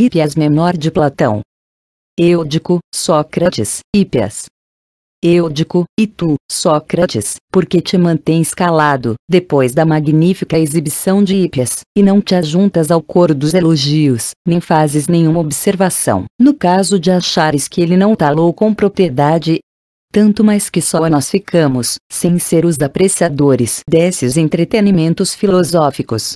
Hippias menor de Platão. Eudico, Sócrates, Hippias. Eudico, e tu, Sócrates, porque te mantens calado, depois da magnífica exibição de Hippias, e não te ajuntas ao coro dos elogios, nem fazes nenhuma observação, no caso de achares que ele não talou com propriedade tanto mais que só nós ficamos, sem ser os apreciadores desses entretenimentos filosóficos.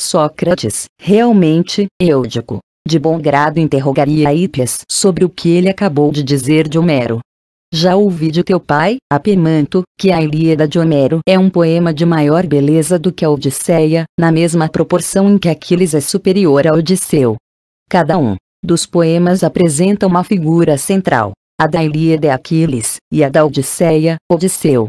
Sócrates, realmente, Eudico, de bom grado interrogaria Hípias sobre o que ele acabou de dizer de Homero. Já ouvi de teu pai, Apemanto, que a Ilíada de Homero é um poema de maior beleza do que a Odisseia, na mesma proporção em que Aquiles é superior a Odisseu. Cada um dos poemas apresenta uma figura central. A da Ilíada é Aquiles, e a da Odisseia, Odisseu.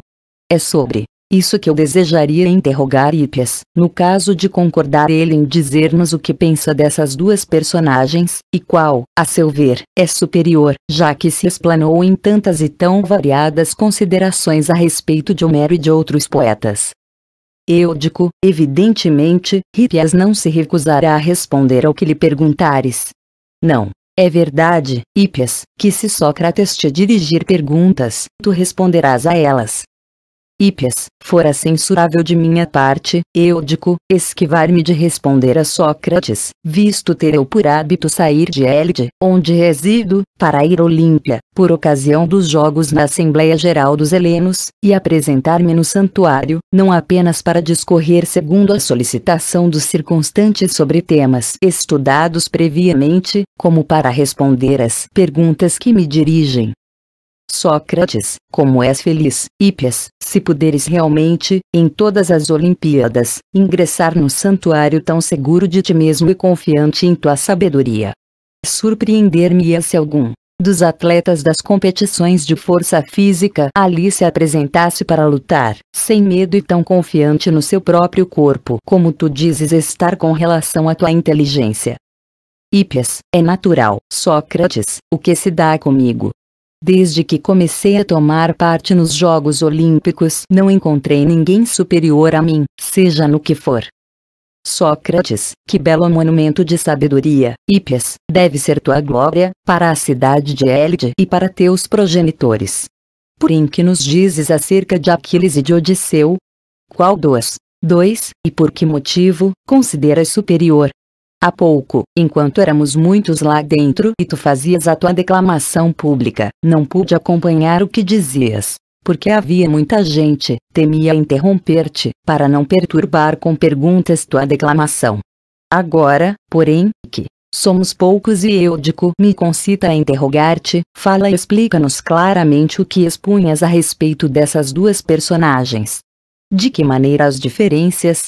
É sobre isso que eu desejaria interrogar Hippias, no caso de concordar ele em dizer-nos o que pensa dessas duas personagens, e qual, a seu ver, é superior, já que se explanou em tantas e tão variadas considerações a respeito de Homero e de outros poetas. Eudico, evidentemente, Hippias não se recusará a responder ao que lhe perguntares. Não, é verdade, Hippias, que se Sócrates te dirigir perguntas, tu responderás a elas, Hípias, fora censurável de minha parte, Eudico, esquivar-me de responder a Sócrates, visto ter eu por hábito sair de Élide, onde resido, para ir Olímpia, por ocasião dos Jogos na Assembleia Geral dos Helenos, e apresentar-me no santuário, não apenas para discorrer segundo a solicitação dos circunstantes sobre temas estudados previamente, como para responder às perguntas que me dirigem, Sócrates, como és feliz, Hípias, se puderes realmente, em todas as Olimpíadas, ingressar no santuário tão seguro de ti mesmo e confiante em tua sabedoria. Surpreender-me-ia é se algum dos atletas das competições de força física ali se apresentasse para lutar, sem medo e tão confiante no seu próprio corpo como tu dizes estar com relação à tua inteligência. Hípias, é natural, Sócrates, o que se dá comigo, Desde que comecei a tomar parte nos Jogos Olímpicos, não encontrei ninguém superior a mim, seja no que for. Sócrates, que belo monumento de sabedoria, Ípias, deve ser tua glória, para a cidade de Élide e para teus progenitores. Porém que nos dizes acerca de Aquiles e de Odisseu? Qual dos dois, e por que motivo, consideras superior, Há pouco, enquanto éramos muitos lá dentro e tu fazias a tua declamação pública, não pude acompanhar o que dizias. Porque havia muita gente, temia interromper-te, para não perturbar com perguntas tua declamação. Agora, porém, que somos poucos e eu me concita a interrogar-te, fala e explica-nos claramente o que expunhas a respeito dessas duas personagens. De que maneira as diferenças,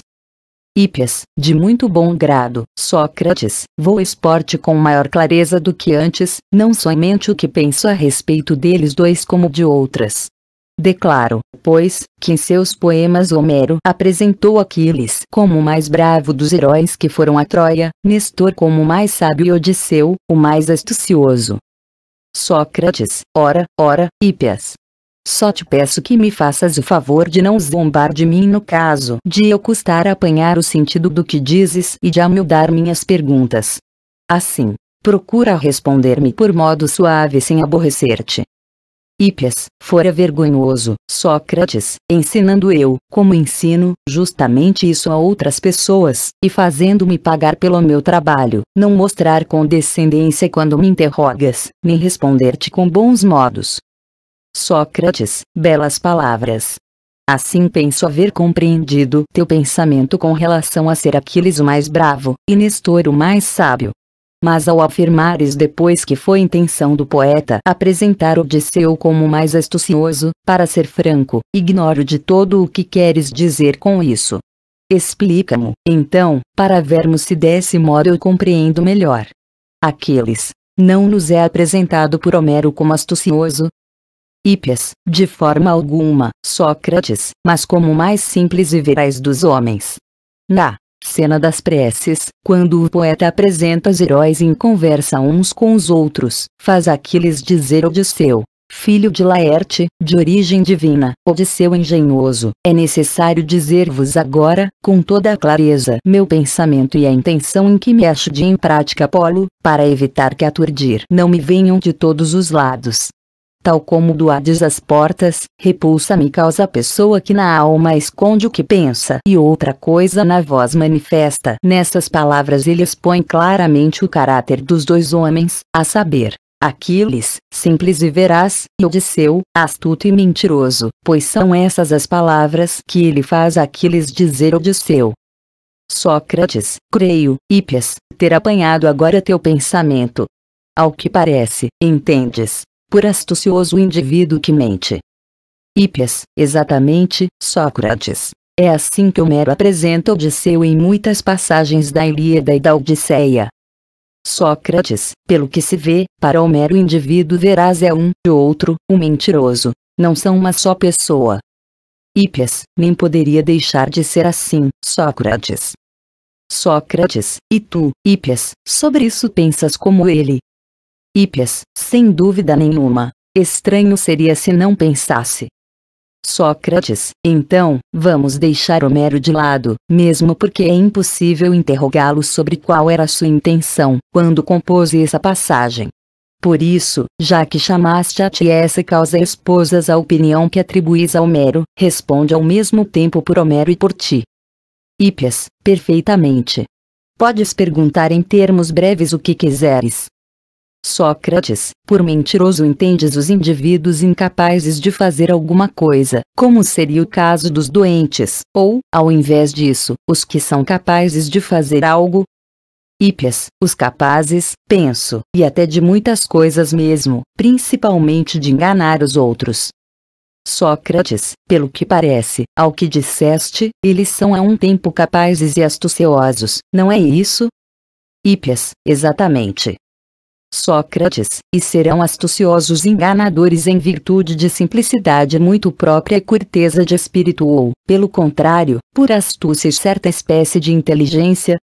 Hippias, de muito bom grado, Sócrates, vou esporte com maior clareza do que antes, não somente o que penso a respeito deles dois como de outras. Declaro, pois, que em seus poemas Homero apresentou Aquiles como o mais bravo dos heróis que foram a Troia, Nestor como o mais sábio e Odisseu, o mais astucioso. Sócrates, ora, ora, Hippias, só te peço que me faças o favor de não zombar de mim no caso de eu custar apanhar o sentido do que dizes e de amildar minhas perguntas. Assim, procura responder-me por modo suave sem aborrecer-te. Hípias, fora vergonhoso, Sócrates, ensinando eu, como ensino, justamente isso a outras pessoas, e fazendo-me pagar pelo meu trabalho, não mostrar condescendência quando me interrogas, nem responder-te com bons modos, Sócrates, belas palavras. Assim penso haver compreendido teu pensamento com relação a ser Aquiles o mais bravo, e Nestor o mais sábio. Mas ao afirmares depois que foi intenção do poeta apresentar Odisseu como o mais astucioso, para ser franco, ignoro de todo o que queres dizer com isso. Explica-mo, então, para vermos se desse modo eu compreendo melhor. Aquiles, não nos é apresentado por Homero como astucioso, Hippias, de forma alguma, Sócrates, mas como o mais simples e verás dos homens. Na cena das preces, quando o poeta apresenta os heróis em conversa uns com os outros, faz Aquiles dizer Odisseu, filho de Laerte, de origem divina, Odisseu engenhoso, é necessário dizer-vos agora, com toda a clareza, meu pensamento e a intenção em que me acho de em prática Apolo, para evitar que aturdir não me venham de todos os lados tal como do Hades às portas, repulsa-me causa a pessoa que na alma esconde o que pensa e outra coisa na voz manifesta. Nessas palavras ele expõe claramente o caráter dos dois homens, a saber, Aquiles, simples e veraz, e Odisseu, astuto e mentiroso, pois são essas as palavras que ele faz Aquiles dizer Odisseu. Sócrates, creio, Hípias, ter apanhado agora teu pensamento. Ao que parece, entendes, por astucioso indivíduo que mente. Hippias, exatamente, Sócrates. É assim que Homero apresenta Odisseu em muitas passagens da Ilíada e da Odisseia. Sócrates, pelo que se vê, para Homero o indivíduo verás é um de outro, o um mentiroso, não são uma só pessoa. Hippias, nem poderia deixar de ser assim, Sócrates. Sócrates, e tu, Hippias, sobre isso pensas como ele, Hippias, sem dúvida nenhuma. Estranho seria se não pensasse. Sócrates, então, vamos deixar Homero de lado, mesmo porque é impossível interrogá-lo sobre qual era sua intenção quando compôs essa passagem. Por isso, já que chamaste a ti essa causa esposas a opinião que atribuis a Homero, responde ao mesmo tempo por Homero e por ti. Hippias, perfeitamente. Podes perguntar em termos breves o que quiseres, Sócrates, por mentiroso entendes os indivíduos incapazes de fazer alguma coisa, como seria o caso dos doentes, ou, ao invés disso, os que são capazes de fazer algo? Hípias, os capazes, penso, e até de muitas coisas mesmo, principalmente de enganar os outros. Sócrates, pelo que parece, ao que disseste, eles são a um tempo capazes e astuciosos, não é isso? Hípias, exatamente, Sócrates, e serão astuciosos enganadores em virtude de simplicidade muito própria e corteza de espírito ou, pelo contrário, por astúcia e certa espécie de inteligência.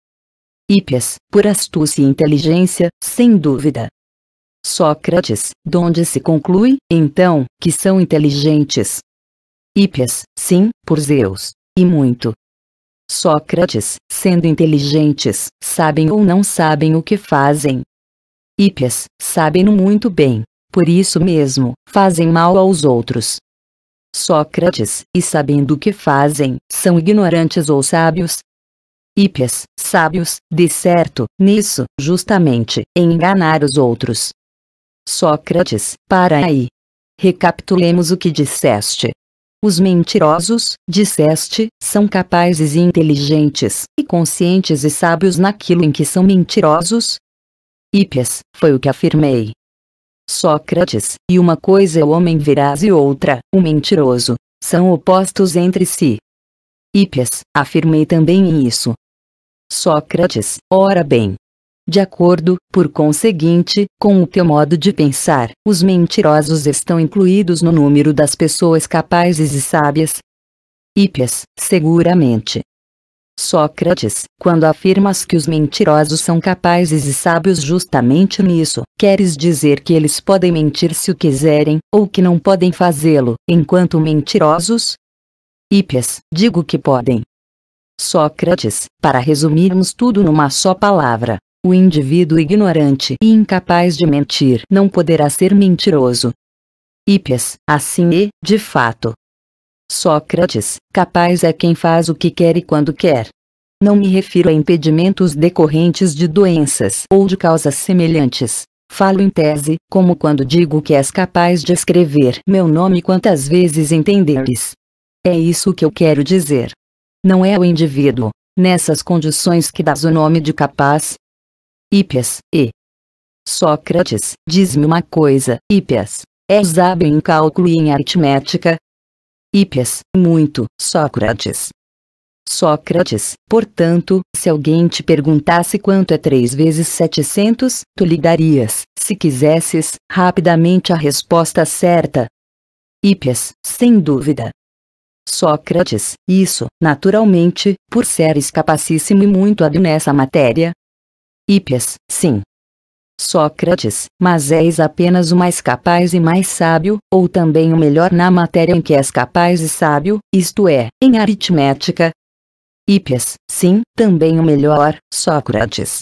Hípias, por astúcia e inteligência, sem dúvida. Sócrates, donde se conclui, então, que são inteligentes. Hípias, sim, por Zeus, e muito. Sócrates, sendo inteligentes, sabem ou não sabem o que fazem, Ípias, sabem muito bem, por isso mesmo, fazem mal aos outros. Sócrates, e sabendo o que fazem, são ignorantes ou sábios? Ípias, sábios, de certo, nisso, justamente, em enganar os outros. Sócrates, para aí. Recapitulemos o que disseste. Os mentirosos, disseste, são capazes e inteligentes, e conscientes e sábios naquilo em que são mentirosos, Hípias, foi o que afirmei. Sócrates, e uma coisa é o homem veraz e outra, o mentiroso, são opostos entre si. Hípias, afirmei também isso. Sócrates, ora bem. De acordo, por conseguinte, com o teu modo de pensar, os mentirosos estão incluídos no número das pessoas capazes e sábias? Hípias, seguramente. Sócrates, quando afirmas que os mentirosos são capazes e sábios justamente nisso, queres dizer que eles podem mentir se o quiserem, ou que não podem fazê-lo, enquanto mentirosos? Hípias, digo que podem. Sócrates, para resumirmos tudo numa só palavra, o indivíduo ignorante e incapaz de mentir não poderá ser mentiroso. Hípias, assim é, de fato, Sócrates, capaz é quem faz o que quer e quando quer. Não me refiro a impedimentos decorrentes de doenças ou de causas semelhantes. Falo em tese, como quando digo que és capaz de escrever meu nome quantas vezes entenderes. É isso que eu quero dizer. Não é o indivíduo, nessas condições que dás o nome de capaz. Hippias, e. Sócrates, diz-me uma coisa, Hippias. És hábil em cálculo e em aritmética, Hípias, muito, Sócrates. Sócrates, portanto, se alguém te perguntasse quanto é 3 vezes 700, tu lhe darias, se quisesses, rapidamente a resposta certa. Hípias, sem dúvida. Sócrates, isso, naturalmente, por seres capacíssimo e muito hábil nessa matéria. Hípias, sim, Sócrates, mas és apenas o mais capaz e mais sábio, ou também o melhor na matéria em que és capaz e sábio, isto é, em aritmética. Hípias, sim, também o melhor, Sócrates.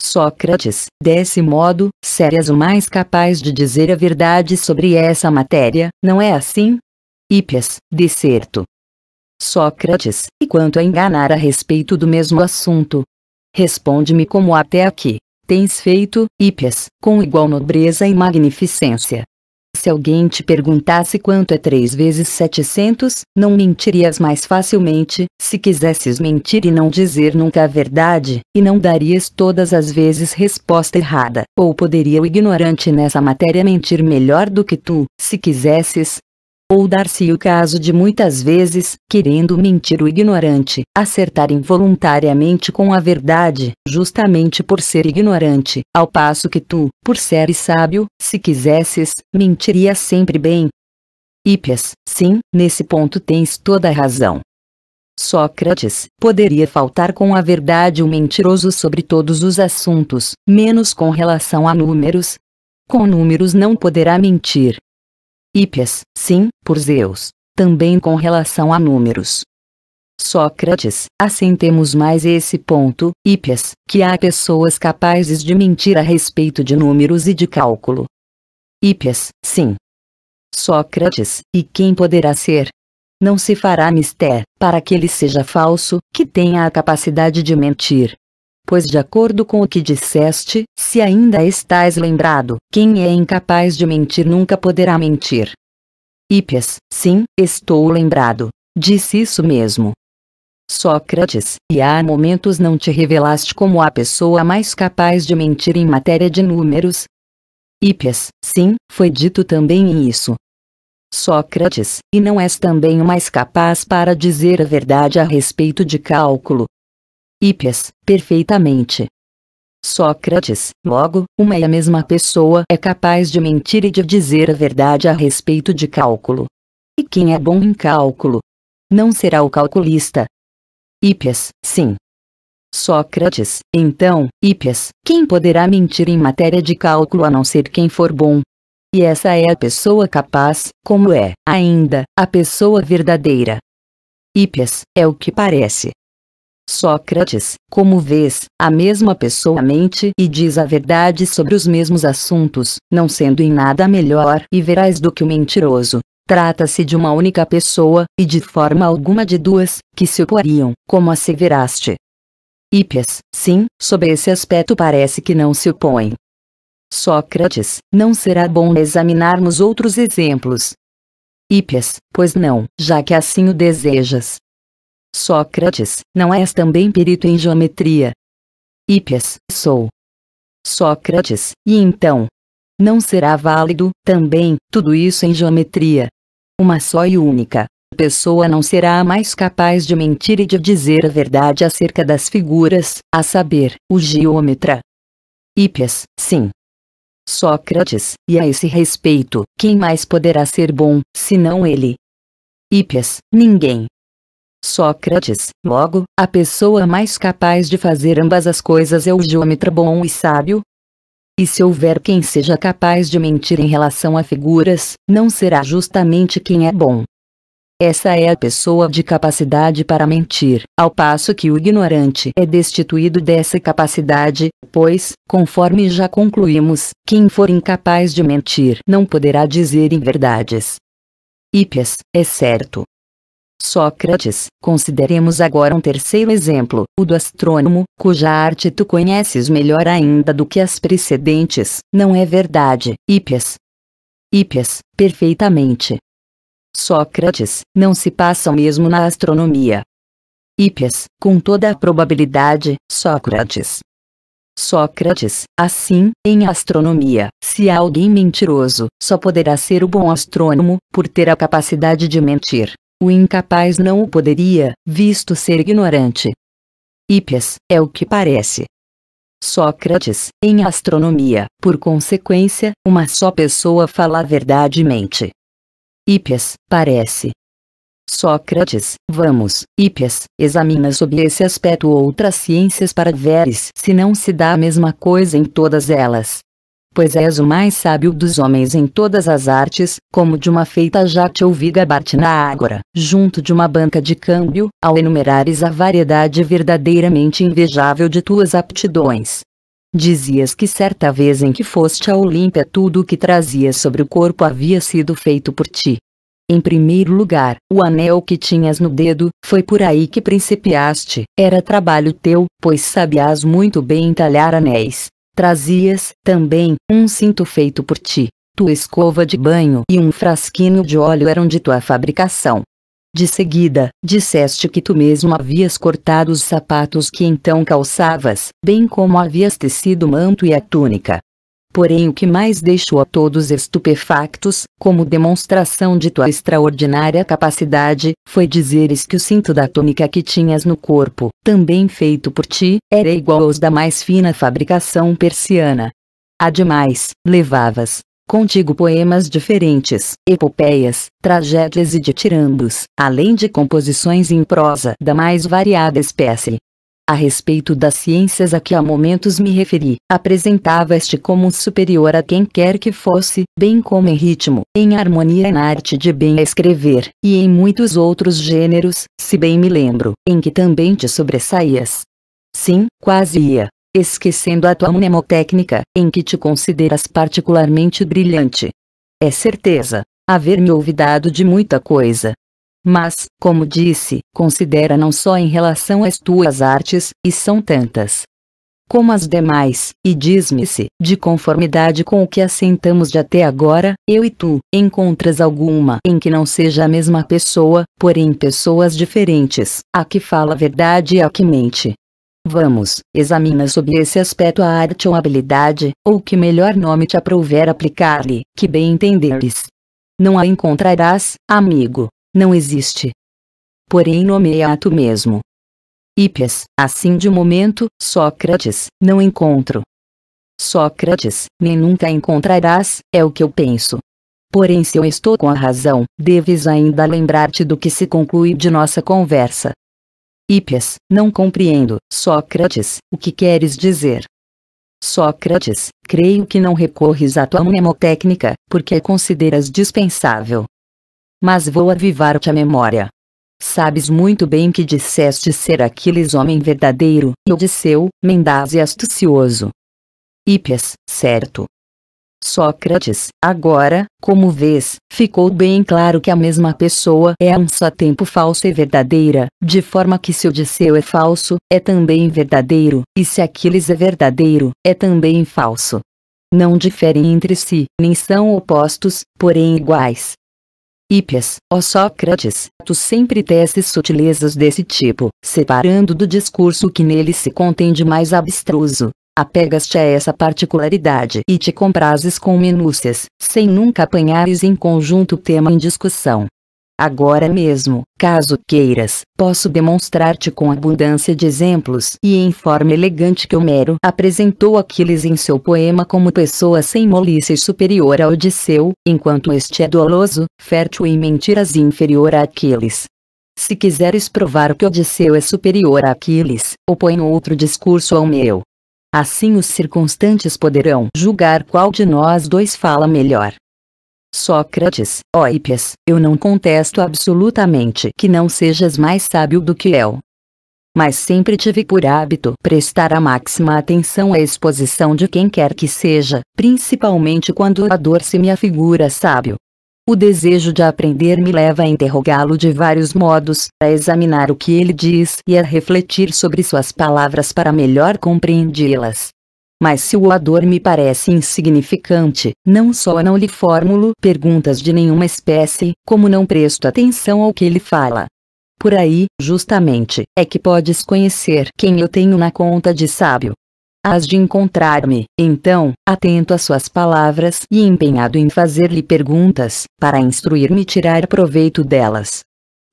Sócrates, desse modo, serias o mais capaz de dizer a verdade sobre essa matéria, não é assim? Hípias, de certo. Sócrates, e quanto a enganar a respeito do mesmo assunto? Responde-me como até aqui tens feito, Ípias, com igual nobreza e magnificência. Se alguém te perguntasse quanto é três vezes setecentos, não mentirias mais facilmente, se quisesses mentir e não dizer nunca a verdade, e não darias todas as vezes resposta errada, ou poderia o ignorante nessa matéria mentir melhor do que tu, se quisesses, ou dar-se o caso de muitas vezes, querendo mentir o ignorante, acertar involuntariamente com a verdade, justamente por ser ignorante, ao passo que tu, por seres sábio, se quisesses, mentirias sempre bem. Hippias, sim, nesse ponto tens toda a razão. Sócrates, poderia faltar com a verdade o mentiroso sobre todos os assuntos, menos com relação a números. Com números não poderá mentir, Hípias, sim, por Zeus, também com relação a números. Sócrates, assentemos mais esse ponto, Hípias, que há pessoas capazes de mentir a respeito de números e de cálculo. Hípias, sim. Sócrates, e quem poderá ser? Não se fará mister, para que ele seja falso, que tenha a capacidade de mentir pois de acordo com o que disseste, se ainda estás lembrado, quem é incapaz de mentir nunca poderá mentir. Hípias, sim, estou lembrado. Disse isso mesmo. Sócrates, e há momentos não te revelaste como a pessoa mais capaz de mentir em matéria de números? Hípias, sim, foi dito também isso. Sócrates, e não és também o mais capaz para dizer a verdade a respeito de cálculo, Hípias, perfeitamente. Sócrates, logo, uma e a mesma pessoa é capaz de mentir e de dizer a verdade a respeito de cálculo. E quem é bom em cálculo? Não será o calculista. Hípias, sim. Sócrates, então, Hípias, quem poderá mentir em matéria de cálculo a não ser quem for bom? E essa é a pessoa capaz, como é, ainda, a pessoa verdadeira. Hípias, é o que parece, Sócrates, como vês, a mesma pessoa mente e diz a verdade sobre os mesmos assuntos, não sendo em nada melhor e verás do que o mentiroso. Trata-se de uma única pessoa, e de forma alguma de duas, que se opuariam, como asseveraste. Hippias, sim, sob esse aspecto parece que não se opõem. Sócrates, não será bom examinarmos outros exemplos. Hippias, pois não, já que assim o desejas. Sócrates, não és também perito em geometria? Hípias, sou. Sócrates, e então? Não será válido, também, tudo isso em geometria. Uma só e única pessoa não será mais capaz de mentir e de dizer a verdade acerca das figuras, a saber, o geômetra. Hípias, sim. Sócrates, e a esse respeito, quem mais poderá ser bom, senão ele? Hípias, ninguém. Sócrates, logo, a pessoa mais capaz de fazer ambas as coisas é o geômetra bom e sábio. E se houver quem seja capaz de mentir em relação a figuras, não será justamente quem é bom. Essa é a pessoa de capacidade para mentir, ao passo que o ignorante é destituído dessa capacidade, pois, conforme já concluímos, quem for incapaz de mentir não poderá dizer inverdades. Hippias, é certo, Sócrates, consideremos agora um terceiro exemplo, o do astrônomo, cuja arte tu conheces melhor ainda do que as precedentes, não é verdade, Hípias? Hípias, perfeitamente. Sócrates, não se passa o mesmo na astronomia. Hípias, com toda a probabilidade, Sócrates. Sócrates, assim, em astronomia, se há alguém mentiroso, só poderá ser o bom astrônomo, por ter a capacidade de mentir. O incapaz não o poderia, visto ser ignorante. Hípias, é o que parece. Sócrates, em astronomia, por consequência, uma só pessoa fala a verdade mente. parece. Sócrates, vamos, Hípias, examina sob esse aspecto outras ciências para veres se não se dá a mesma coisa em todas elas pois és o mais sábio dos homens em todas as artes, como de uma feita já te ouvi gabar-te na ágora, junto de uma banca de câmbio, ao enumerares a variedade verdadeiramente invejável de tuas aptidões. Dizias que certa vez em que foste a Olímpia tudo o que trazias sobre o corpo havia sido feito por ti. Em primeiro lugar, o anel que tinhas no dedo, foi por aí que principiaste, era trabalho teu, pois sabias muito bem talhar anéis, Trazias, também, um cinto feito por ti. Tua escova de banho e um frasquinho de óleo eram de tua fabricação. De seguida, disseste que tu mesmo havias cortado os sapatos que então calçavas, bem como havias tecido o manto e a túnica. Porém, o que mais deixou a todos estupefactos, como demonstração de tua extraordinária capacidade, foi dizeres que o cinto da túnica que tinhas no corpo, também feito por ti, era igual aos da mais fina fabricação persiana. Ademais, levavas, contigo poemas diferentes, epopeias, tragédias e ditirambos, além de composições em prosa da mais variada espécie a respeito das ciências a que há momentos me referi, apresentava este como superior a quem quer que fosse, bem como em ritmo, em harmonia e na arte de bem escrever, e em muitos outros gêneros, se bem me lembro, em que também te sobressaías. Sim, quase ia, esquecendo a tua mnemotécnica, em que te consideras particularmente brilhante. É certeza, haver me olvidado de muita coisa, mas, como disse, considera não só em relação às tuas artes, e são tantas, como as demais, e diz-me se, de conformidade com o que assentamos de até agora, eu e tu, encontras alguma em que não seja a mesma pessoa, porém pessoas diferentes, a que fala a verdade e a que mente. Vamos, examina sob esse aspecto a arte ou habilidade, ou que melhor nome te aprouver aplicar-lhe, que bem entenderes. Não a encontrarás, amigo, não existe. Porém nomeia a tu mesmo. Hípias, assim de momento, Sócrates, não encontro. Sócrates, nem nunca encontrarás, é o que eu penso. Porém se eu estou com a razão, deves ainda lembrar-te do que se conclui de nossa conversa. Hípias, não compreendo, Sócrates, o que queres dizer? Sócrates, creio que não recorres à tua mnemotécnica, porque a consideras dispensável mas vou avivar-te a memória. Sabes muito bem que disseste ser Aquiles homem verdadeiro, e Odisseu, mendaz e astucioso. Hípias, certo. Sócrates, agora, como vês, ficou bem claro que a mesma pessoa é a um só tempo falsa e verdadeira, de forma que se Odisseu é falso, é também verdadeiro, e se Aquiles é verdadeiro, é também falso. Não diferem entre si, nem são opostos, porém iguais, Hípias, ó Sócrates, tu sempre teces sutilezas desse tipo, separando do discurso que nele se contém de mais abstruso. Apegas-te a essa particularidade e te comprases com minúcias, sem nunca apanhares em conjunto o tema em discussão. Agora mesmo, caso queiras, posso demonstrar-te com abundância de exemplos e em forma elegante que Homero apresentou Aquiles em seu poema como pessoa sem molícia e superior a Odisseu, enquanto este é doloso, fértil em mentiras e inferior a Aquiles. Se quiseres provar que Odisseu é superior a Aquiles, opõe outro discurso ao meu. Assim os circunstantes poderão julgar qual de nós dois fala melhor. Sócrates, ó Hípias, eu não contesto absolutamente que não sejas mais sábio do que eu. Mas sempre tive por hábito prestar a máxima atenção à exposição de quem quer que seja, principalmente quando a dor se me afigura sábio. O desejo de aprender me leva a interrogá-lo de vários modos, a examinar o que ele diz e a refletir sobre suas palavras para melhor compreendê-las mas se o odor me parece insignificante, não só não lhe formulo perguntas de nenhuma espécie, como não presto atenção ao que ele fala. Por aí, justamente, é que podes conhecer quem eu tenho na conta de sábio. Hás de encontrar-me, então, atento às suas palavras e empenhado em fazer-lhe perguntas, para instruir-me e tirar proveito delas.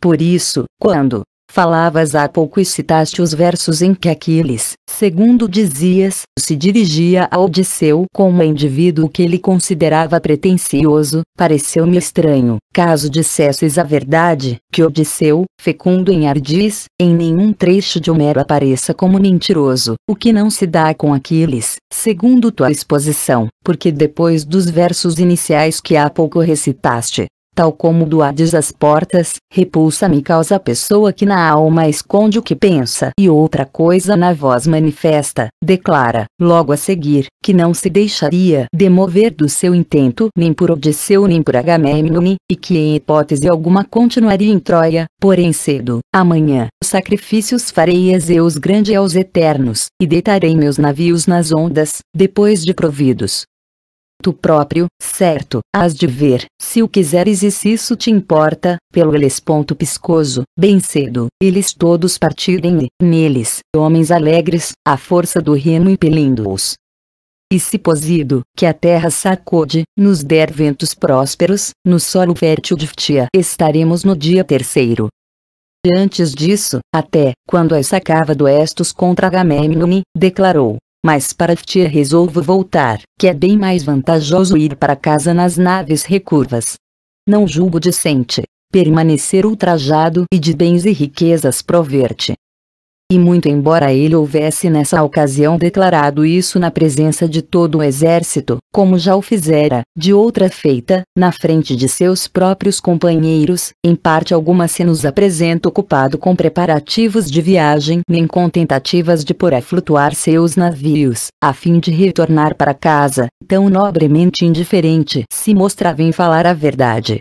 Por isso, quando, Falavas há pouco e citaste os versos em que Aquiles, segundo dizias, se dirigia a Odisseu como indivíduo que ele considerava pretensioso, pareceu-me estranho, caso dissesses a verdade, que Odisseu, fecundo em ardis, em nenhum trecho de Homero apareça como mentiroso, o que não se dá com Aquiles, segundo tua exposição, porque depois dos versos iniciais que há pouco recitaste, tal como do Hades às portas, repulsa-me causa a pessoa que na alma esconde o que pensa e outra coisa na voz manifesta, declara, logo a seguir, que não se deixaria demover do seu intento nem por Odisseu nem por Agamemnon, e que em hipótese alguma continuaria em Troia, porém cedo, amanhã, sacrifícios farei a Zeus grande aos eternos, e deitarei meus navios nas ondas, depois de providos, tu próprio, certo, has de ver, se o quiseres e se isso te importa, pelo eles ponto piscoso, bem cedo, eles todos partirem e, neles, homens alegres, a força do remo impelindo-os. E se posido, que a terra sacode, nos der ventos prósperos, no solo fértil de Ftia estaremos no dia terceiro, Antes disso, até, quando a sacava do Estos contra Agamemnon, declarou, mas para ti resolvo voltar, que é bem mais vantajoso ir para casa nas naves recurvas. Não julgo decente permanecer ultrajado e de bens e riquezas prover-te. E muito embora ele houvesse nessa ocasião declarado isso na presença de todo o exército, como já o fizera, de outra feita, na frente de seus próprios companheiros, em parte alguma se nos apresenta ocupado com preparativos de viagem nem com tentativas de pôr a flutuar seus navios, a fim de retornar para casa, tão nobremente indiferente se mostrava em falar a verdade.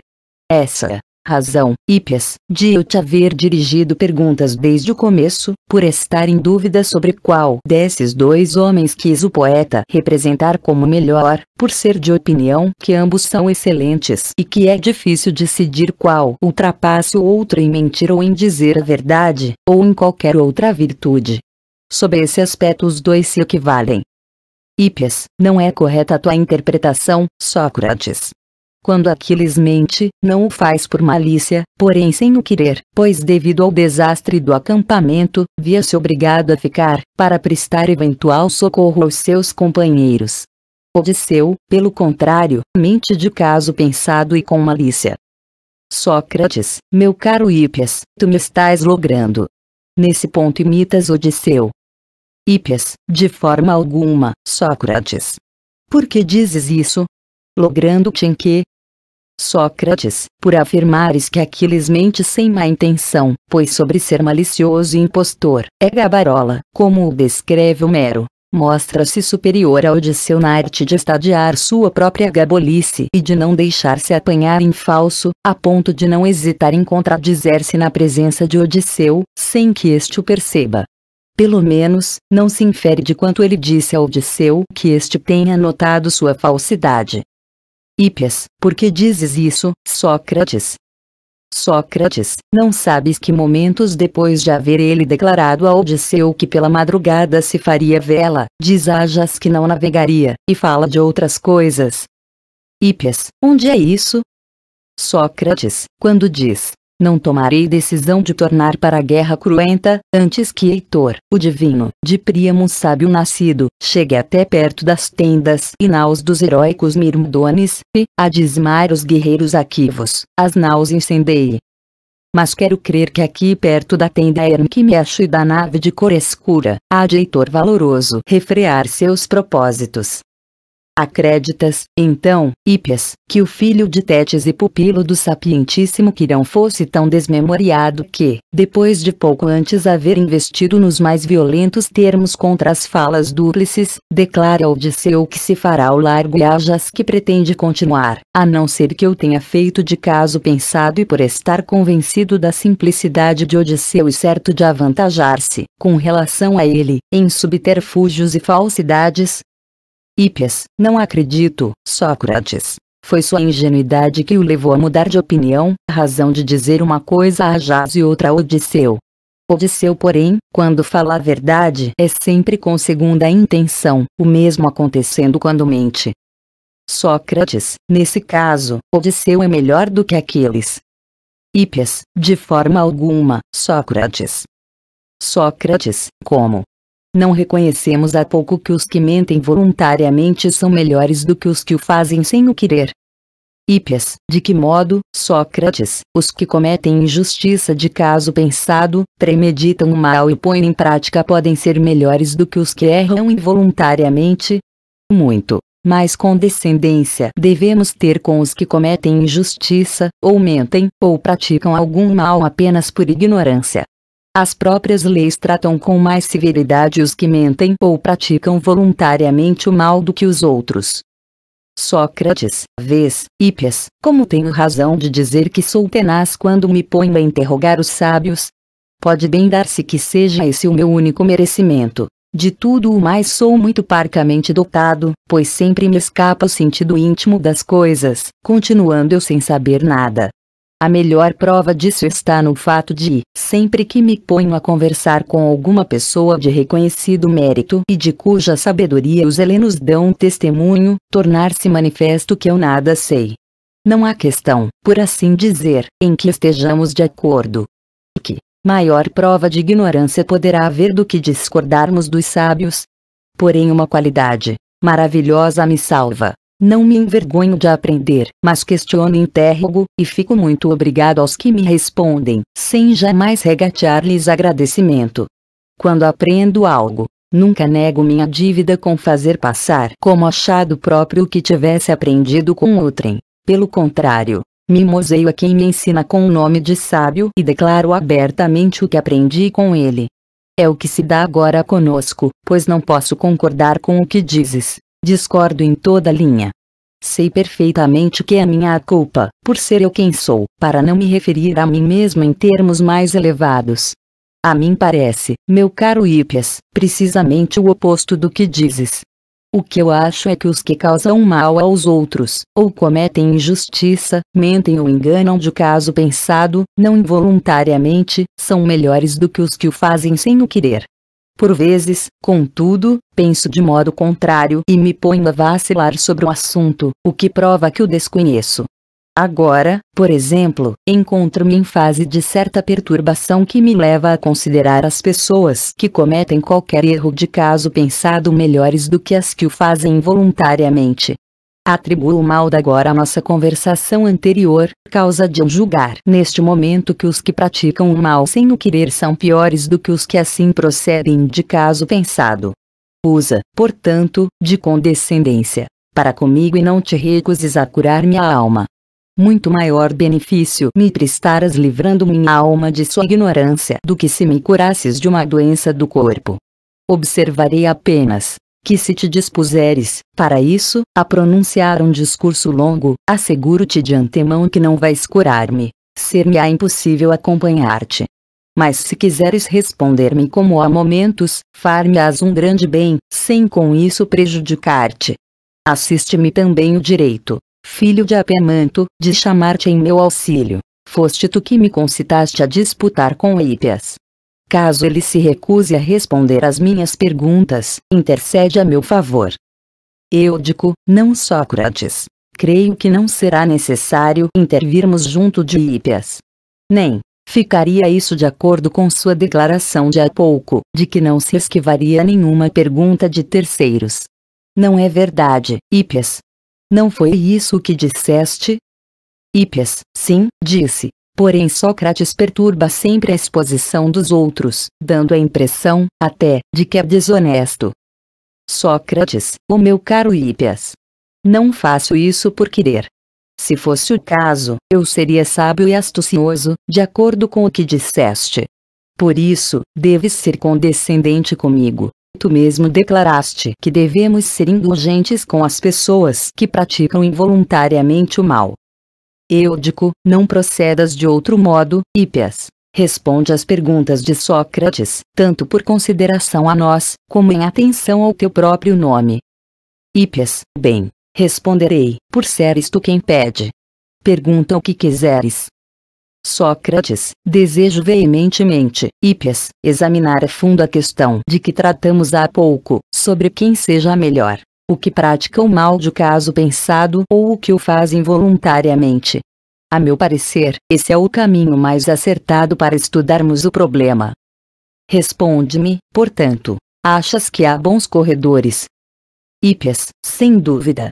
Essa razão, Ipias, de eu te haver dirigido perguntas desde o começo, por estar em dúvida sobre qual desses dois homens quis o poeta representar como melhor, por ser de opinião que ambos são excelentes e que é difícil decidir qual ultrapasse o outro em mentir ou em dizer a verdade, ou em qualquer outra virtude. Sob esse aspecto os dois se equivalem. Ipias, não é correta a tua interpretação, Sócrates. Quando Aquiles mente, não o faz por malícia, porém sem o querer, pois devido ao desastre do acampamento, via-se obrigado a ficar, para prestar eventual socorro aos seus companheiros. Odisseu, pelo contrário, mente de caso pensado e com malícia. Sócrates, meu caro Hípias, tu me estás logrando. Nesse ponto imitas Odisseu. Hípias, de forma alguma, Sócrates. Por que dizes isso? Logrando-te em que, Sócrates, por afirmares que Aquiles mente sem má intenção, pois sobre ser malicioso e impostor, é gabarola, como o descreve Homero. Mostra-se superior ao Odisseu na arte de estadiar sua própria gabolice e de não deixar-se apanhar em falso, a ponto de não hesitar em contradizer-se na presença de Odisseu, sem que este o perceba. Pelo menos, não se infere de quanto ele disse a Odisseu que este tenha notado sua falsidade. Hípias, por que dizes isso, Sócrates? Sócrates, não sabes que momentos depois de haver ele declarado a Odisseu que pela madrugada se faria vela, diz Ajas que não navegaria, e fala de outras coisas. Hípias, onde é isso? Sócrates, quando diz, não tomarei decisão de tornar para a guerra cruenta, antes que Heitor, o divino, de Príamo sábio nascido, chegue até perto das tendas e naus dos heróicos Mirmidones, e, a dizimar os guerreiros aquivos, as naus incendeie. Mas quero crer que aqui perto da tenda Herm é e da nave de cor escura, há de Heitor valoroso refrear seus propósitos, Acreditas, então, Hípias, que o filho de Tétis e pupilo do sapientíssimo Quirão fosse tão desmemoriado que, depois de pouco antes haver investido nos mais violentos termos contra as falas dúplices, declara Odisseu que se fará ao largo e ajas que pretende continuar, a não ser que eu tenha feito de caso pensado e por estar convencido da simplicidade de Odisseu e certo de avantajar-se, com relação a ele, em subterfúgios e falsidades, Hípias, não acredito, Sócrates. Foi sua ingenuidade que o levou a mudar de opinião, razão de dizer uma coisa a Jás e outra a Odisseu. Odisseu, porém, quando fala a verdade, é sempre com segunda intenção, o mesmo acontecendo quando mente. Sócrates, nesse caso, Odisseu é melhor do que Aquiles. Hípias, de forma alguma, Sócrates. Sócrates, como? Não reconhecemos há pouco que os que mentem voluntariamente são melhores do que os que o fazem sem o querer. Hípias, de que modo, Sócrates, os que cometem injustiça de caso pensado, premeditam o mal e põem em prática podem ser melhores do que os que erram involuntariamente? Muito mas condescendência devemos ter com os que cometem injustiça, ou mentem, ou praticam algum mal apenas por ignorância. As próprias leis tratam com mais severidade os que mentem ou praticam voluntariamente o mal do que os outros. Sócrates, vês, Hípias, como tenho razão de dizer que sou tenaz quando me ponho a interrogar os sábios? Pode bem dar-se que seja esse o meu único merecimento. De tudo o mais sou muito parcamente dotado, pois sempre me escapa o sentido íntimo das coisas, continuando eu sem saber nada, a melhor prova disso está no fato de, sempre que me ponho a conversar com alguma pessoa de reconhecido mérito e de cuja sabedoria os helenos dão testemunho, tornar-se manifesto que eu nada sei. Não há questão, por assim dizer, em que estejamos de acordo. E que maior prova de ignorância poderá haver do que discordarmos dos sábios? Porém, uma qualidade maravilhosa me salva não me envergonho de aprender, mas questiono e interrogo, e fico muito obrigado aos que me respondem, sem jamais regatear-lhes agradecimento. Quando aprendo algo, nunca nego minha dívida com fazer passar como achado próprio o que tivesse aprendido com outrem. Pelo contrário, mimoseio a quem me ensina com o nome de sábio e declaro abertamente o que aprendi com ele. É o que se dá agora conosco, pois não posso concordar com o que dizes, Discordo em toda linha. Sei perfeitamente que é minha culpa, por ser eu quem sou, para não me referir a mim mesmo em termos mais elevados. A mim parece, meu caro Ípias, precisamente o oposto do que dizes. O que eu acho é que os que causam mal aos outros, ou cometem injustiça, mentem ou enganam de caso pensado, não involuntariamente, são melhores do que os que o fazem sem o querer. Por vezes, contudo, penso de modo contrário e me ponho a vacilar sobre o assunto, o que prova que o desconheço. Agora, por exemplo, encontro-me em fase de certa perturbação que me leva a considerar as pessoas que cometem qualquer erro de caso pensado melhores do que as que o fazem voluntariamente. Atribuo o mal da agora à nossa conversação anterior, causa de um julgar neste momento que os que praticam o mal sem o querer são piores do que os que assim procedem de caso pensado. Usa, portanto, de condescendência para comigo e não te recuses a curar minha alma. Muito maior benefício me prestaras livrando minha alma de sua ignorância do que se me curasses de uma doença do corpo. Observarei apenas, que se te dispuseres, para isso, a pronunciar um discurso longo, asseguro-te de antemão que não vais curar-me. Ser-me-á impossível acompanhar-te. Mas se quiseres responder-me como há momentos, far-me-ás um grande bem, sem com isso prejudicar-te. Assiste-me também o direito, filho de Apemanto, de chamar-te em meu auxílio. Foste tu que me concitaste a disputar com Ípias, Caso ele se recuse a responder às minhas perguntas, intercede a meu favor. Eu digo, não Sócrates. Creio que não será necessário intervirmos junto de Ípias. Nem, Ficaria isso de acordo com sua declaração de há pouco, de que não se esquivaria nenhuma pergunta de terceiros. Não é verdade, Ípias? Não foi isso que disseste? Ípias, sim, disse, Porém Sócrates perturba sempre a exposição dos outros, dando a impressão, até, de que é desonesto. Sócrates, o meu caro Hippias. Não faço isso por querer. Se fosse o caso, eu seria sábio e astucioso, de acordo com o que disseste. Por isso, deves ser condescendente comigo. Tu mesmo declaraste que devemos ser indulgentes com as pessoas que praticam involuntariamente o mal. Eudico, não procedas de outro modo, Hípias. Responde às perguntas de Sócrates, tanto por consideração a nós, como em atenção ao teu próprio nome. Hípias, bem, responderei, por seres tu quem pede. Pergunta o que quiseres. Sócrates, desejo veementemente, Hípias, examinar a fundo a questão de que tratamos há pouco, sobre quem seja a melhor o que pratica o mal de caso pensado ou o que o faz involuntariamente? A meu parecer, esse é o caminho mais acertado para estudarmos o problema. Responde-me, portanto, achas que há bons corredores? Hípias, sem dúvida.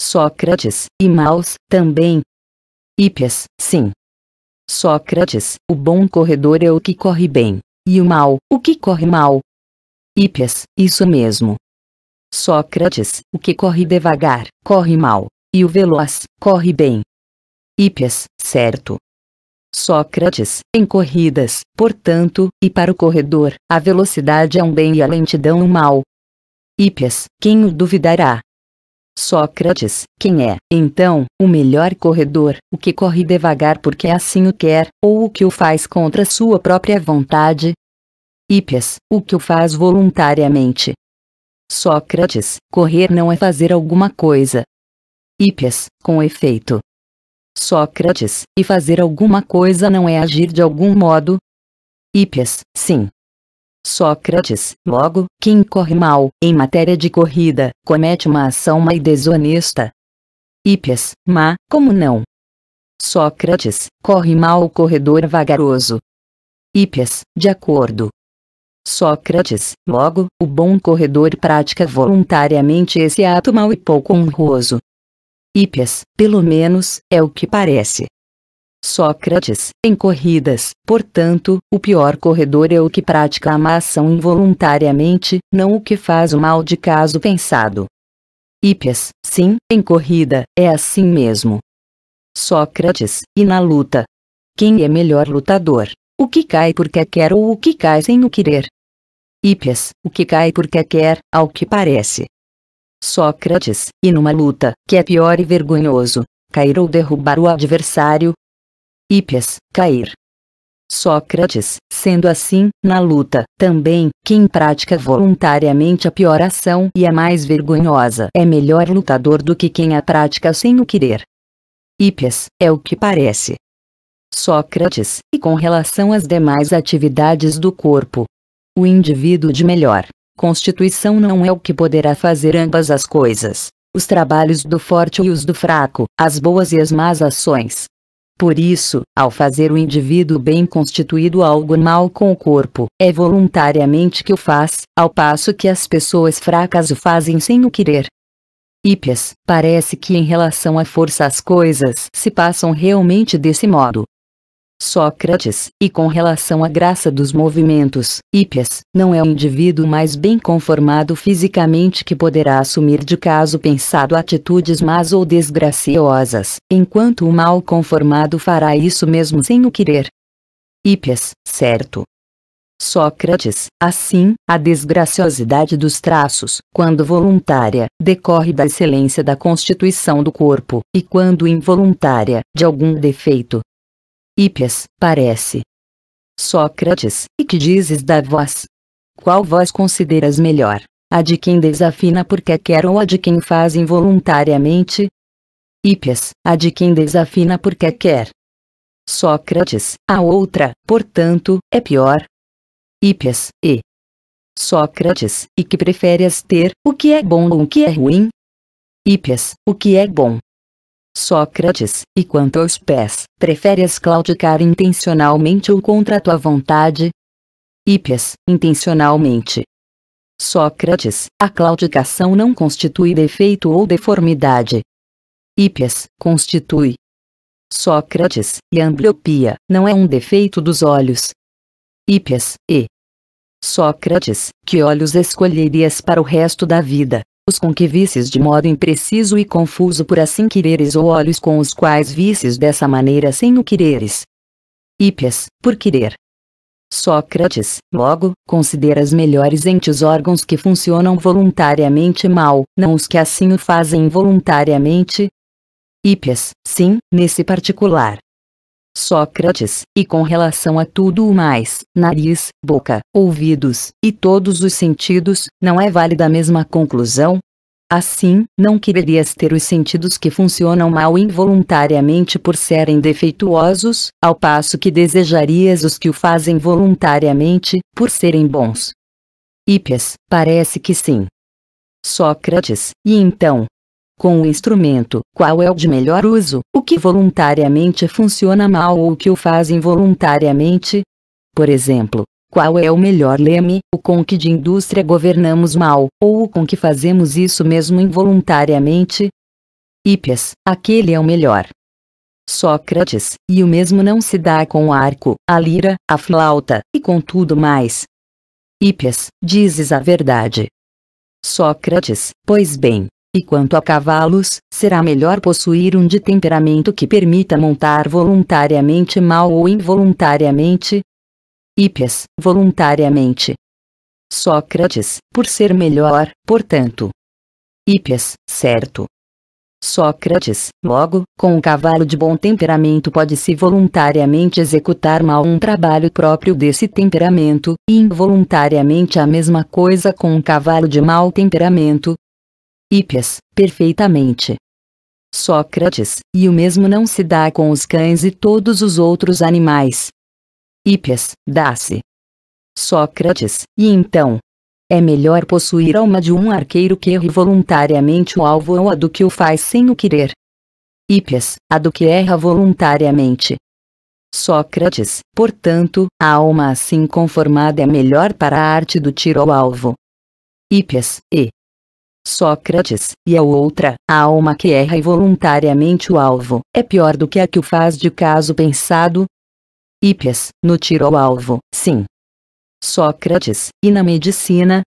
Sócrates, e maus, também. Hípias, sim. Sócrates, o bom corredor é o que corre bem, e o mal, o que corre mal. Hípias, isso mesmo. Sócrates, o que corre devagar, corre mal, e o veloz, corre bem. Hípias, certo. Sócrates, em corridas, portanto, e para o corredor, a velocidade é um bem e a lentidão um mal. Hípias, quem o duvidará? Sócrates, quem é, então, o melhor corredor, o que corre devagar porque assim o quer, ou o que o faz contra sua própria vontade? Hípias, o que o faz voluntariamente, Sócrates, correr não é fazer alguma coisa. Hípias, com efeito. Sócrates, e fazer alguma coisa não é agir de algum modo? Hípias, sim. Sócrates, logo, quem corre mal, em matéria de corrida, comete uma ação má e desonesta. Hípias, má, como não? Sócrates, corre mal o corredor vagaroso. Hípias, de acordo. Sócrates, logo, o bom corredor pratica voluntariamente esse ato mau e pouco honroso. Hípias, pelo menos, é o que parece. Sócrates, em corridas, portanto, o pior corredor é o que pratica a má ação involuntariamente, não o que faz o mal de caso pensado. Hípias, sim, em corrida, é assim mesmo. Sócrates, e na luta? Quem é melhor lutador? O que cai porque quer ou o que cai sem o querer? Hippias, o que cai porque quer, ao que parece. Sócrates, e numa luta, que é pior e vergonhoso, cair ou derrubar o adversário? Hippias, cair. Sócrates, sendo assim, na luta, também, quem pratica voluntariamente a pior ação e a mais vergonhosa é melhor lutador do que quem a pratica sem o querer. Hippias, é o que parece. Sócrates, e com relação às demais atividades do corpo, o indivíduo de melhor constituição não é o que poderá fazer ambas as coisas, os trabalhos do forte e os do fraco, as boas e as más ações. Por isso, ao fazer o indivíduo bem constituído algo mal com o corpo, é voluntariamente que o faz, ao passo que as pessoas fracas o fazem sem o querer. Ípias, parece que em relação à força as coisas se passam realmente desse modo, Sócrates, e com relação à graça dos movimentos, Hippias, não é o indivíduo mais bem conformado fisicamente que poderá assumir de caso pensado atitudes más ou desgraciosas, enquanto o mal conformado fará isso mesmo sem o querer. Hippias, certo. Sócrates, assim, a desgraciosidade dos traços, quando voluntária, decorre da excelência da constituição do corpo, e quando involuntária, de algum defeito, Hípias, parece. Sócrates, e que dizes da voz? Qual voz consideras melhor? A de quem desafina porque quer ou a de quem faz involuntariamente? Hípias, a de quem desafina porque quer. Sócrates, a outra, portanto, é pior. Hípias, e. Sócrates, e que preferes ter, o que é bom ou o que é ruim? Hípias, o que é bom. Sócrates, e quanto aos pés, preferes claudicar intencionalmente ou contra tua vontade? Hípias, intencionalmente. Sócrates, a claudicação não constitui defeito ou deformidade. Hípias, constitui. Sócrates, e ambliopia, não é um defeito dos olhos. Hípias, e. Sócrates, que olhos escolherias para o resto da vida? os com que visses de modo impreciso e confuso por assim quereres ou olhos com os quais visses dessa maneira sem o quereres. Hípias, por querer. Sócrates, logo, consideras melhores entes órgãos que funcionam voluntariamente mal, não os que assim o fazem involuntariamente? Hípias, sim, nesse particular. Sócrates, e com relação a tudo o mais, nariz, boca, ouvidos, e todos os sentidos, não é válida a mesma conclusão? Assim, não quererias ter os sentidos que funcionam mal involuntariamente por serem defeituosos, ao passo que desejarias os que o fazem voluntariamente, por serem bons. Hípias, parece que sim. Sócrates, e então, com o instrumento, qual é o de melhor uso, o que voluntariamente funciona mal ou o que o faz involuntariamente? Por exemplo, qual é o melhor leme, o com que de indústria governamos mal, ou o com que fazemos isso mesmo involuntariamente? Hippias, aquele é o melhor. Sócrates, e o mesmo não se dá com o arco, a lira, a flauta, e com tudo mais. Hippias, dizes a verdade. Sócrates, pois bem, e quanto a cavalos, será melhor possuir um de temperamento que permita montar voluntariamente mal ou involuntariamente? Hípias, voluntariamente. Sócrates, por ser melhor, portanto. Hípias, certo. Sócrates, logo, com um cavalo de bom temperamento pode-se voluntariamente executar mal um trabalho próprio desse temperamento, e involuntariamente a mesma coisa com um cavalo de mau temperamento, Hípias, perfeitamente. Sócrates, e o mesmo não se dá com os cães e todos os outros animais. Hípias, dá-se. Sócrates, e então? É melhor possuir a alma de um arqueiro que erre voluntariamente o alvo ou a do que o faz sem o querer. Hípias, a do que erra voluntariamente. Sócrates, portanto, a alma assim conformada é melhor para a arte do tiro ao alvo. Hípias, e Sócrates, e a outra, a alma que erra involuntariamente o alvo, é pior do que a que o faz de caso pensado? Hípias, no tiro ao alvo, sim. Sócrates, e na medicina,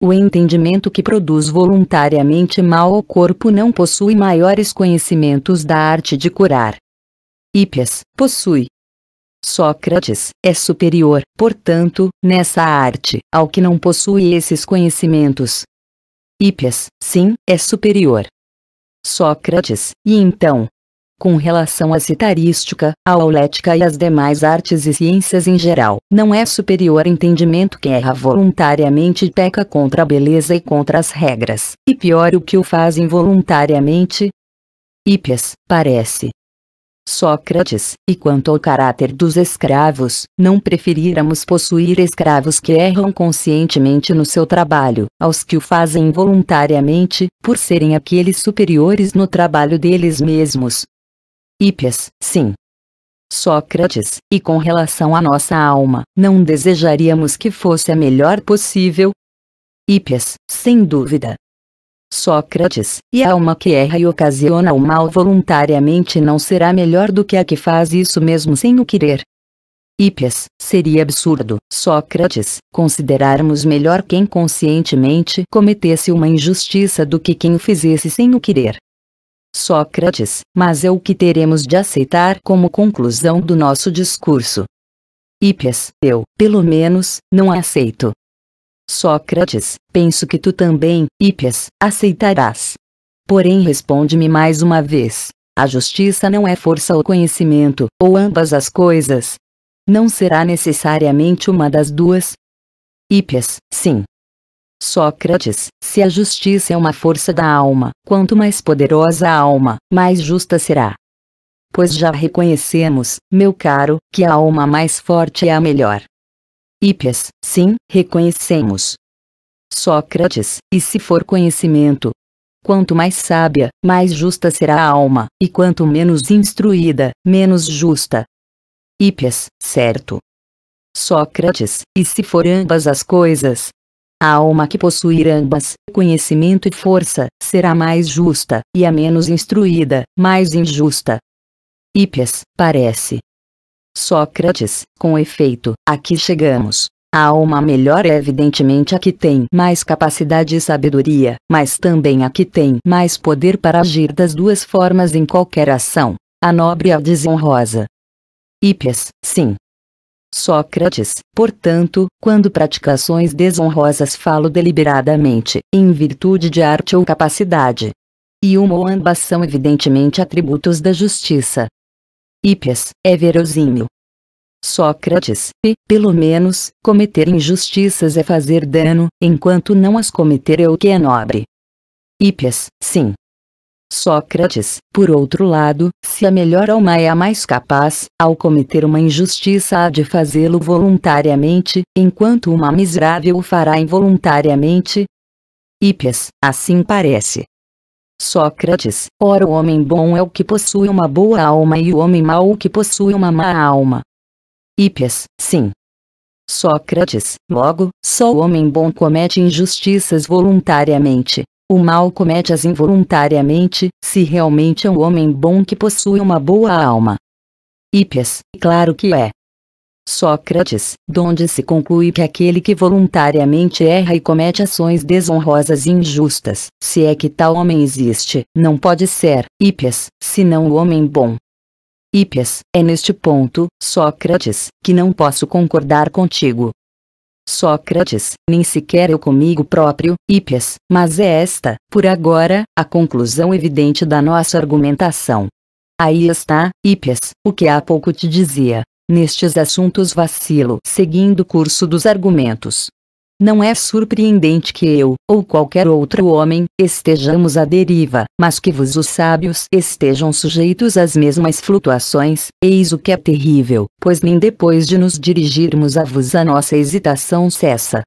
o entendimento que produz voluntariamente mal ao corpo não possui maiores conhecimentos da arte de curar. Hípias, possui. Sócrates é superior, portanto, nessa arte, ao que não possui esses conhecimentos. Hípias, sim, é superior. Sócrates, e então? Com relação à citarística, à aulética e às demais artes e ciências em geral, não é superior entendimento que erra voluntariamente e peca contra a beleza e contra as regras, e pior o que o faz involuntariamente? Hípias, parece, Sócrates, e quanto ao caráter dos escravos, não preferiramos possuir escravos que erram conscientemente no seu trabalho, aos que o fazem voluntariamente, por serem aqueles superiores no trabalho deles mesmos. Hípias, sim. Sócrates, e com relação à nossa alma, não desejaríamos que fosse a melhor possível? Hípias, sem dúvida. Sócrates, e a alma que erra e ocasiona o mal voluntariamente não será melhor do que a que faz isso mesmo sem o querer. Hípias, seria absurdo, Sócrates, considerarmos melhor quem conscientemente cometesse uma injustiça do que quem o fizesse sem o querer. Sócrates, mas é o que teremos de aceitar como conclusão do nosso discurso. Hípias, eu, pelo menos, não aceito. Sócrates, penso que tu também, Hippias, aceitarás. Porém responde-me mais uma vez, a justiça não é força ou conhecimento, ou ambas as coisas. Não será necessariamente uma das duas? Hippias, sim. Sócrates, se a justiça é uma força da alma, quanto mais poderosa a alma, mais justa será. Pois já reconhecemos, meu caro, que a alma mais forte é a melhor. Hípias, sim, reconhecemos. Sócrates, e se for conhecimento? Quanto mais sábia, mais justa será a alma, e quanto menos instruída, menos justa. Hípias, certo. Sócrates, e se for ambas as coisas? A alma que possuir ambas, conhecimento e força, será mais justa, e a menos instruída, mais injusta. Hípias, parece, Sócrates, com efeito, aqui chegamos. A alma melhor é evidentemente a que tem mais capacidade e sabedoria, mas também a que tem mais poder para agir das duas formas em qualquer ação, a nobre e a desonrosa. Hippias, sim. Sócrates, portanto, quando praticações desonrosas falo deliberadamente, em virtude de arte ou capacidade. E uma ou ambas são evidentemente atributos da justiça, Hípias, é verosímil. Sócrates, e, pelo menos, cometer injustiças é fazer dano, enquanto não as cometer é o que é nobre. Hípias, sim. Sócrates, por outro lado, se a melhor alma é a mais capaz, ao cometer uma injustiça há de fazê-lo voluntariamente, enquanto uma miserável o fará involuntariamente. Hípias, assim parece. Sócrates, ora o homem bom é o que possui uma boa alma e o homem mau o que possui uma má alma. Hípias, sim. Sócrates, logo, só o homem bom comete injustiças voluntariamente. O mal comete-as involuntariamente, se realmente é um homem bom que possui uma boa alma. Hípias, claro que é. Sócrates, donde se conclui que aquele que voluntariamente erra e comete ações desonrosas e injustas, se é que tal homem existe, não pode ser, Ípias, senão o homem bom. Ípias, é neste ponto, Sócrates, que não posso concordar contigo. Sócrates, nem sequer eu comigo próprio, Ípias, mas é esta, por agora, a conclusão evidente da nossa argumentação. Aí está, Ípias, o que há pouco te dizia nestes assuntos vacilo seguindo o curso dos argumentos. Não é surpreendente que eu, ou qualquer outro homem, estejamos à deriva, mas que vos os sábios estejam sujeitos às mesmas flutuações, eis o que é terrível, pois nem depois de nos dirigirmos a vos a nossa hesitação cessa,